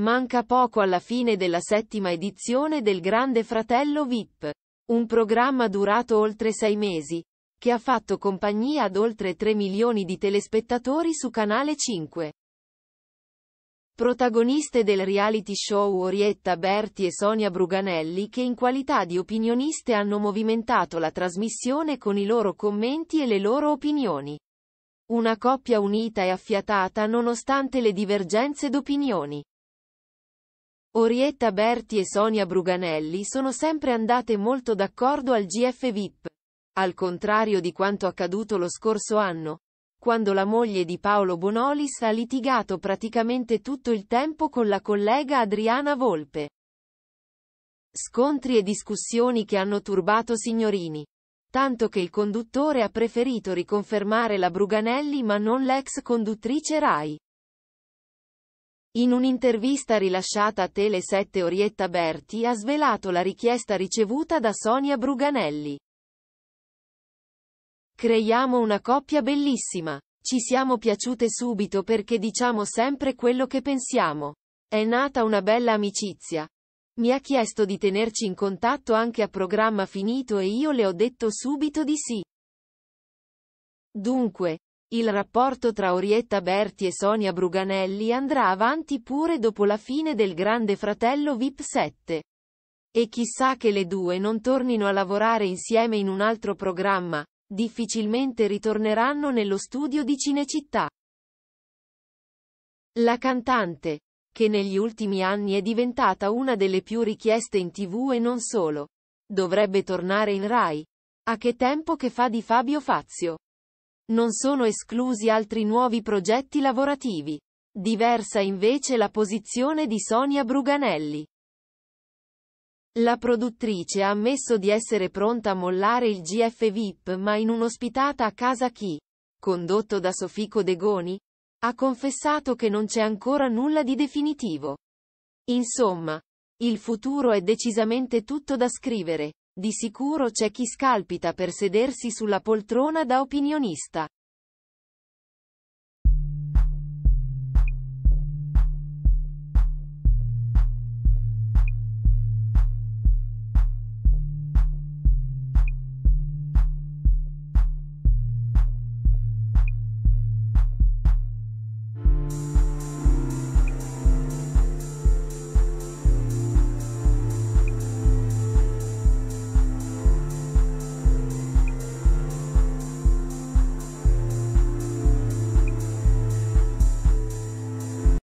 Manca poco alla fine della settima edizione del Grande Fratello VIP, un programma durato oltre sei mesi, che ha fatto compagnia ad oltre 3 milioni di telespettatori su Canale 5. Protagoniste del reality show Orietta Berti e Sonia Bruganelli che in qualità di opinioniste hanno movimentato la trasmissione con i loro commenti e le loro opinioni. Una coppia unita e affiatata nonostante le divergenze d'opinioni. Orietta Berti e Sonia Bruganelli sono sempre andate molto d'accordo al GF VIP. Al contrario di quanto accaduto lo scorso anno, quando la moglie di Paolo Bonolis ha litigato praticamente tutto il tempo con la collega Adriana Volpe. Scontri e discussioni che hanno turbato Signorini. Tanto che il conduttore ha preferito riconfermare la Bruganelli ma non l'ex conduttrice Rai. In un'intervista rilasciata a Tele7 Orietta Berti ha svelato la richiesta ricevuta da Sonia Bruganelli. Creiamo una coppia bellissima. Ci siamo piaciute subito perché diciamo sempre quello che pensiamo. È nata una bella amicizia. Mi ha chiesto di tenerci in contatto anche a programma finito e io le ho detto subito di sì. Dunque, il rapporto tra Orietta Berti e Sonia Bruganelli andrà avanti pure dopo la fine del Grande Fratello VIP 7. E chissà che le due non tornino a lavorare insieme in un altro programma, difficilmente ritorneranno nello studio di Cinecittà. La cantante, che negli ultimi anni è diventata una delle più richieste in tv e non solo, dovrebbe tornare in Rai. A che tempo che fa di Fabio Fazio? Non sono esclusi altri nuovi progetti lavorativi. Diversa invece la posizione di Sonia Bruganelli. La produttrice ha ammesso di essere pronta a mollare il GF VIP ma in un'ospitata a casa chi, condotto da Sofico Degoni, ha confessato che non c'è ancora nulla di definitivo. Insomma, il futuro è decisamente tutto da scrivere. Di sicuro c'è chi scalpita per sedersi sulla poltrona da opinionista.